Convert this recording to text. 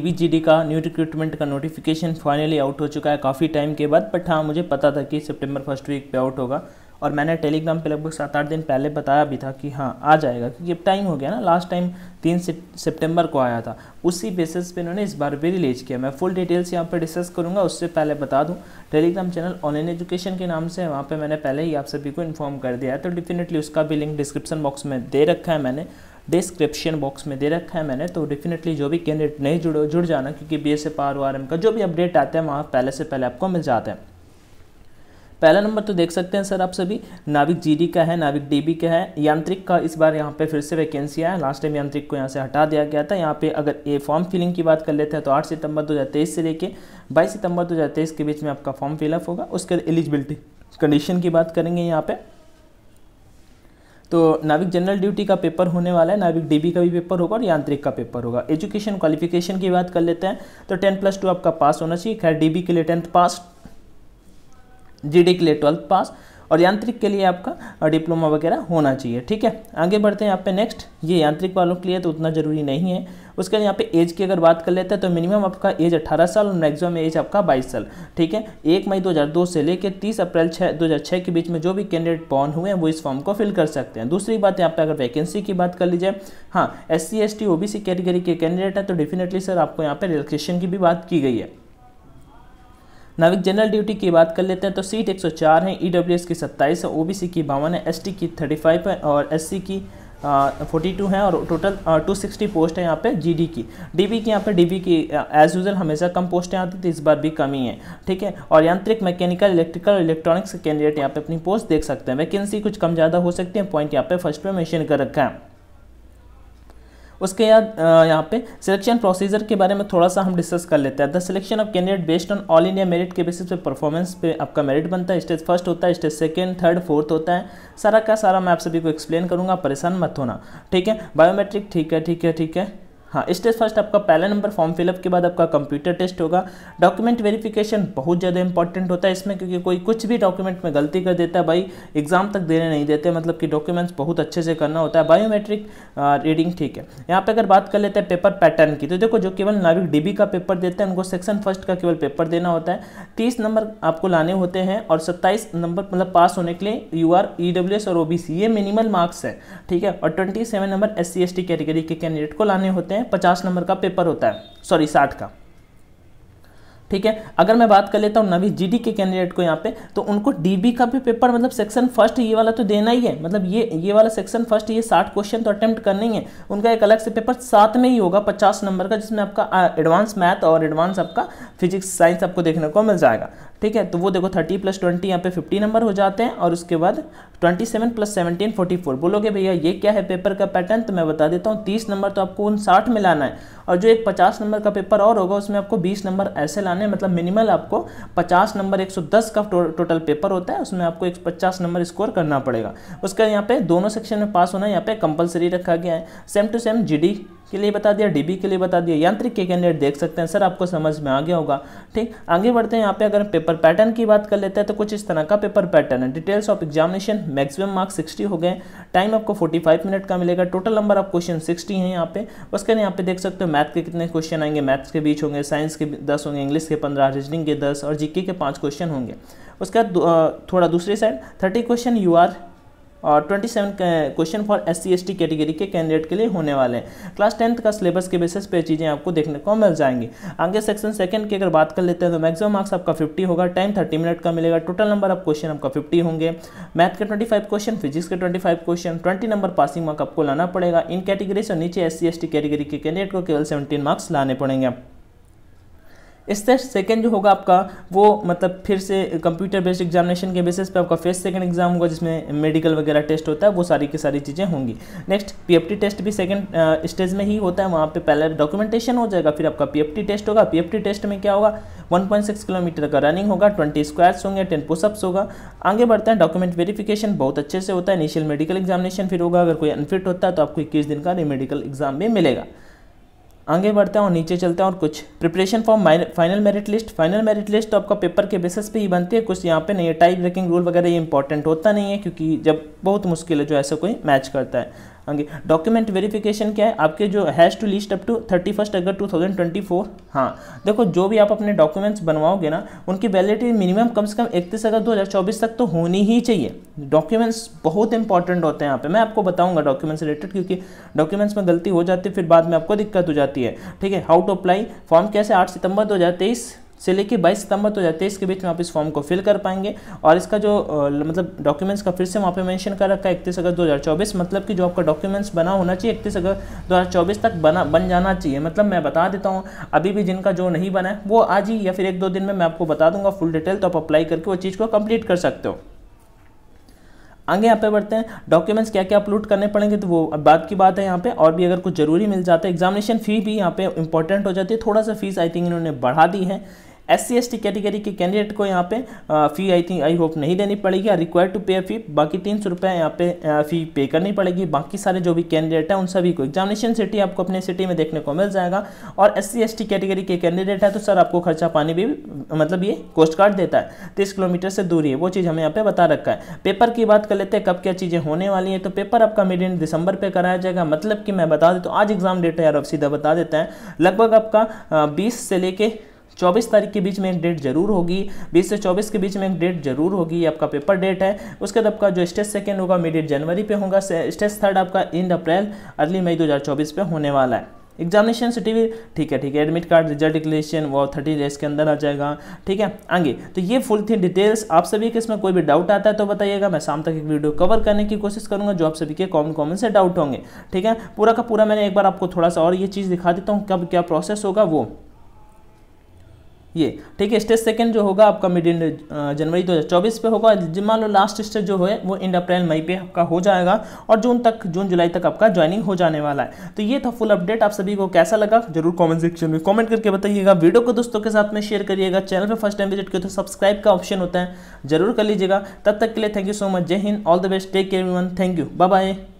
D का new recruitment का notification finally out हो चुका है काफ़ी टाइम के बाद बट हाँ मुझे पता था कि सितंबर फर्स्ट वीक पे आउट होगा और मैंने टेलीग्राम पे लगभग सात आठ दिन पहले बताया भी था कि हाँ आ जाएगा क्योंकि अब टाइम हो गया ना लास्ट टाइम तीन सितंबर को आया था उसी बेसिस पे इन्होंने इस बार भी रिलीज किया मैं फुल डिटेल्स यहाँ पर डिस्कस करूँगा उससे पहले बता दूँ टेलीग्राम चैनल ऑनलाइन एजुकेशन के नाम से वहाँ पर मैंने पहले ही आप सभी को इन्फॉर्म कर दिया है तो डेफिनेटली उसका भी लिंक डिस्क्रिप्शन बॉक्स में दे रखा है मैंने डिस्क्रिप्शन बॉक्स में दे रखा है मैंने तो डेफिनेटली जो भी कैंडिडेट नहीं जुड़ो जुड़ जाना क्योंकि B S F R O R M का जो भी अपडेट आता है वहाँ पहले से पहले आपको मिल जाता है पहला नंबर तो देख सकते हैं सर आप सभी नाविक जीडी का है नाविक डीबी का है यांत्रिक का इस बार यहाँ पे फिर से वैकेंसी आया लास्ट टाइम यांत्रिक को यहाँ से हटा दिया गया था यहाँ पे अगर ए फॉर्म फिलिंग की बात कर लेते हैं तो 8 सितंबर 2023 से लेके 22 सितंबर 2023 के बीच में आपका फॉर्म फिलअप होगा उसके एलिजिबिलिटी कंडीशन की बात करेंगे यहाँ पर तो नाविक जनरल ड्यूटी का पेपर होने वाला है नाविक डीबी का भी पेपर होगा और यांत्रिक का पेपर होगा एजुकेशन क्वालिफिकेशन की बात कर लेते हैं तो टेन प्लस टू आपका पास होना चाहिए खैर डीबी के लिए टेंथ पास जीडी के लिए ट्वेल्थ पास और यांत्रिक के लिए आपका डिप्लोमा वगैरह होना चाहिए ठीक है आगे बढ़ते हैं यहाँ पे नेक्स्ट ये यांत्रिक वालों के लिए तो उतना ज़रूरी नहीं है उसके बाद यहाँ पे एज की अगर बात कर लेते हैं तो मिनिमम आपका एज 18 साल और मैक्सिमम एज आपका 22 साल ठीक है एक मई 2002 से लेकर 30 अप्रैल छः 2006 के बीच में जो भी कैंडिडेट पॉन हुए हैं वो इस फॉर्म को फिल कर सकते हैं दूसरी बात यहाँ पे अगर वैकेंसी की बात कर लीजिए हाँ एस सी एस कैटेगरी के कैंडिडेट हैं तो डेफिनेटली सर आपको यहाँ पर रिलेक्सेशन की भी बात की गई है नाविक जनरल ड्यूटी की बात कर लेते हैं तो सीट 104 है ईडब्ल्यूएस e की 27 है ओबीसी की बावन है एसटी की 35 है और एससी की फोर्टी टू है और टोटल टू सिक्सटी पोस्ट है यहाँ पे जीडी की डीबी की यहाँ पे डीबी की एज यूजल हमेशा कम पोस्टें आती थी इस बार भी कम ही है ठीक है और यांत्रिक मैकेनिकल इलेक्ट्रिकल इलेक्ट्रॉनिक्स कैंडिडेट यहाँ पे अपनी पोस्ट देख सकते हैं वैकेंसी कुछ कम ज़्यादा हो सकती है पॉइंट यहाँ पे फर्स्ट पे मैंशन कर रखा है उसके बाद यहाँ पे सिलेक्शन प्रोसीजर के बारे में थोड़ा सा हम डिस्कस कर लेते हैं the selection of candidate based on all India merit के बेसिस पे परफॉर्मेंस पे आपका मेरिट बनता है स्टेज फर्स्ट होता है स्टेज सेकेंड थर्ड फोर्थ होता है सारा का सारा मैं आप सभी को एक्सप्लेन करूँगा परेशान मत होना ठीक है बायोमेट्रिक ठीक है ठीक है ठीक है हाँ स्टेज फर्स्ट आपका पहला नंबर फॉर्म फिलअप के बाद आपका कंप्यूटर टेस्ट होगा डॉक्यूमेंट वेरिफिकेशन बहुत ज़्यादा इंपॉर्टेंट होता है इसमें क्योंकि कोई कुछ भी डॉक्यूमेंट में गलती कर देता है भाई एग्जाम तक देने नहीं देते मतलब कि डॉक्यूमेंट्स बहुत अच्छे से करना होता है बायोमेट्रिक रीडिंग ठीक है यहाँ पर अगर बात कर लेते हैं पेपर पैटर्न की तो देखो जो केवल नाविक डीबी का पेपर देते हैं उनको सेक्शन फर्स्ट का केवल पेपर देना होता है तीस नंबर आपको लाने होते हैं और सत्ताईस नंबर मतलब पास होने के लिए U R E W S और ओ बी सी ये मिनिमल मार्क्स है ठीक है और twenty seven number S C S T category के कैंडिडेट को लाने होते हैं हैं पचास नंबर का पेपर होता है सॉरी साठ का ठीक है अगर मैं बात कर लेता हूँ नवी जी के कैंडिडेट को यहाँ पे तो उनको डीबी का भी पेपर मतलब सेक्शन फर्स्ट ये वाला तो देना ही है मतलब ये ये वाला सेक्शन फर्स्ट ये साठ क्वेश्चन तो अटेम्प्ट करने ही है उनका एक अलग से पेपर साथ में ही होगा पचास नंबर का जिसमें आपका एडवांस मैथ और एडवांस आपका फिजिक्स साइंस आपको देखने को मिल जाएगा ठीक है तो वो देखो थर्टी प्लस ट्वेंटी यहाँ पे फिफ्टी नंबर हो जाते हैं और उसके बाद twenty seven plus seventeen forty four बोलोगे भैया ये क्या है पेपर का पैटर्न तो मैं बता देता हूँ तीस नंबर तो आपको उन साठ में लाना है और जो एक पचास नंबर का पेपर और होगा उसमें आपको बीस नंबर ऐसे लाने हैं मतलब मिनिमल आपको पचास नंबर एक सौ दस का टोटल पेपर होता है उसमें आपको एक पचास नंबर स्कोर करना पड़ेगा उसका यहाँ पे दोनों सेक्शन में पास होना यहाँ पे कंपलसरी रखा गया है सेम टू सेम जी के लिए बता दिया डीबी के लिए बता दिया यांत्रिक के कैंडिडेट देख सकते हैं सर आपको समझ में आ गया होगा ठीक आगे बढ़ते हैं यहाँ पे अगर पेपर पैटर्न की बात कर लेते हैं तो कुछ इस तरह का पेपर पैटर्न है details of examination maximum marks sixty हो गए टाइम आपको फोर्टी फाइव मिनट का मिलेगा total number of question sixty है यहाँ पे उसके यहाँ पे देख सकते हो मैथ के कितने क्वेश्चन आएंगे मैथ्स के बीच होंगे साइंस के दस होंगे इंग्लिश के पंद्रह रीजनिंग के दस और जीके के पाँच क्वेश्चन होंगे उसके बाद थोड़ा दूसरी side thirty question U R और twenty seven question for S C S T category के कैंडिडेट के लिए होने वाले हैं क्लास टेंथ का सिलेबस के बेसिस पे चीज़ें आपको देखने को मिल जाएंगी आगे सेक्शन सेकंड की अगर बात कर लेते हैं तो मैक्सिमम मार्क्स आपका फिफ्टी होगा टाइम थर्टी मिनट का मिलेगा टोटल नंबर ऑफ क्वेश्चन आपका फिफ्टी होंगे मैथ के ट्वेंटी फाइव क्वेश्चन फिजिक्स के twenty five question twenty number passing mark आपको लाना पड़ेगा इन कैटेगरी से नीचे S C S T category के कैंडिडेट को केवल सेवेंटीन मार्क्स लाने पड़ेंगे इससे सेकेंड जो होगा आपका वो मतलब फिर से कंप्यूटर बेस्ड एग्जामिनेशन के बेसिस पे आपका फेस्ट सेकेंड एग्जाम होगा जिसमें मेडिकल वगैरह टेस्ट होता है वो सारी की सारी चीज़ें होंगी नेक्स्ट पीएफटी टेस्ट भी सेकेंड स्टेज में ही होता है वहाँ पे पहले डॉक्यूमेंटेशन हो जाएगा फिर आपका पीएफटी टेस्ट होगा पीएफटी टेस्ट में क्या होगा वन किलोमीटर का रनिंग होगा ट्वेंटी स्क्वायर्स होंगे टेन पुशअप्स होगा आगे बढ़ते हैं डॉक्यूमेंट वेरिफिकेशन बहुत अच्छे से होता है इनिशियल मेडिकल एग्जामिनेशन फिर होगा अगर कोई अनफिट होता है तो आपको इक्कीस दिन का रिमेडिकल एग्जाम भी मिलेगा आगे बढ़ते हैं और नीचे चलते हैं और कुछ preparation for final merit list final merit list तो आपका पेपर के बेसिस पे ही बनती है कुछ यहाँ पे नहीं है टाइप ब्रेकिंग रूल वगैरह ये इंपॉर्टेंट होता नहीं है क्योंकि जब बहुत मुश्किल है जो ऐसा कोई मैच करता है आगे डॉक्यूमेंट वेरिफिकेशन क्या है आपके जो has to list up to thirty first अगर टू थाउजेंड ट्वेंटी फोर हाँ देखो जो भी आप अपने डॉक्यूमेंट्स बनवाओगे ना उनकी वैलिडिटी मिनिमम कम से कम इकतीस अगस्त दो हज़ार चौबीस तक तो होनी ही चाहिए डॉक्यूमेंट्स बहुत इंपॉर्टेंट होते हैं यहाँ पे मैं आपको बताऊँगा डॉक्यूमेंट्स रिलेटेड क्योंकि डॉक्यूमेंट्स में गलती हो जाती है फिर बाद में आपको दिक्कत हो जाती है ठीक है हाउ टू अप्लाई फॉर्म कैसे आठ सितंबर दो हज़ार तेईस से लेकर बाईस सितंबर दो हज़ार तेईस के बीच में आप इस फॉर्म को फिल कर पाएंगे और इसका जो मतलब डॉक्यूमेंट्स का फिर से वहाँ पे मेंशन कर रखा है इकतीस अगस्त 2024 मतलब कि जो आपका डॉक्यूमेंट्स बना होना चाहिए इकतीस अगस्त दो तक बना बन जाना चाहिए मतलब मैं बता देता हूँ अभी भी जिनका जो नहीं बना है वो आज ही या फिर एक दो दिन में मैं आपको बता दूंगा फुल डिटेल तो आप अप्लाई करके वो चीज़ को कंप्लीट कर सकते हो आगे यहाँ पे बढ़ते हैं डॉक्यूमेंट्स क्या क्या अपलोड करने पड़ेंगे तो वो बात की बात है यहाँ पे और भी अगर कुछ जरूरी मिल जाता है एग्जामिनेशन फ़ी भी यहाँ पे इंपॉर्टेंट हो जाती है थोड़ा सा फीस आई थिंक इन्होंने बढ़ा दी है S C S T category के कैंडिडेट को यहाँ पे फ़ी आई थिंक आई होप नहीं देनी पड़ेगी रिक्वायर टू पे फी बाकी तीन सौ रुपये यहाँ पे फ़ी पे करनी पड़ेगी बाकी सारे जो भी कैंडिडेट हैं उन सभी को एग्जामिनेशन सिटी आपको अपने सिटी में देखने को मिल जाएगा और S C S T category के कैंडिडेट है तो सर आपको खर्चा पानी भी मतलब ये कोस्ट गार्ड देता है तीस किलोमीटर से दूरी है वो चीज़ हमें यहाँ पे बता रखा है पेपर की बात कर लेते हैं कब क्या चीज़ें होने वाली हैं तो पेपर आपका मिड इन दिसंबर पर कराया जाएगा मतलब कि मैं बता देता तो हूँ आज एग्जाम डेट है यार सीधा बता देते हैं लगभग आपका बीस से लेके चौबीस तारीख के बीच में एक डेट जरूर होगी बीस से चौबीस के बीच में एक डेट जरूर होगी ये आपका पेपर डेट है उसके बाद आपका जो स्टेज सेकेंड होगा मिड जनवरी पे होगा स्टेज थर्ड आपका इंड अप्रैल अर्ली मई 2024 पे होने वाला है एग्जामिनेशन सिटी भी ठीक है ठीक है एडमिट कार्ड रिजल्ट डिक्लेशन वो थर्टी डेज के अंदर आ जाएगा ठीक है आगे तो ये फुल थी डिटेल्स आप सभी के इसमें कोई भी डाउट आता है तो बताइएगा मैं शाम तक एक वीडियो कवर करने की कोशिश करूंगा जो आप सभी के कॉमन कॉमन से डाउट होंगे ठीक है पूरा का पूरा मैंने एक बार आपको थोड़ा सा और ये चीज़ दिखा देता हूँ कब क्या प्रोसेस होगा वो ये ठीक है स्टेज सेकंड जो होगा आपका मिड इंड जनवरी 2024 पे होगा मान लो लास्ट स्टेज जो है वो इंड अप्रैल मई पे आपका हो जाएगा और जून तक जून जुलाई तक आपका ज्वाइनिंग हो जाने वाला है तो ये था फुल अपडेट आप सभी को कैसा लगा जरूर कॉमेंट सेक्शन में कॉमेंट करके बताइएगा वीडियो को दोस्तों के साथ में शेयर करिएगा चैनल पर फर्स्ट टाइम विजिट किया तो सब्सक्राइब का ऑप्शन होता है जरूर कर लीजिएगा तब तक के लिए थैंक यू सो मच जय हिंद all the best take care one thank you bye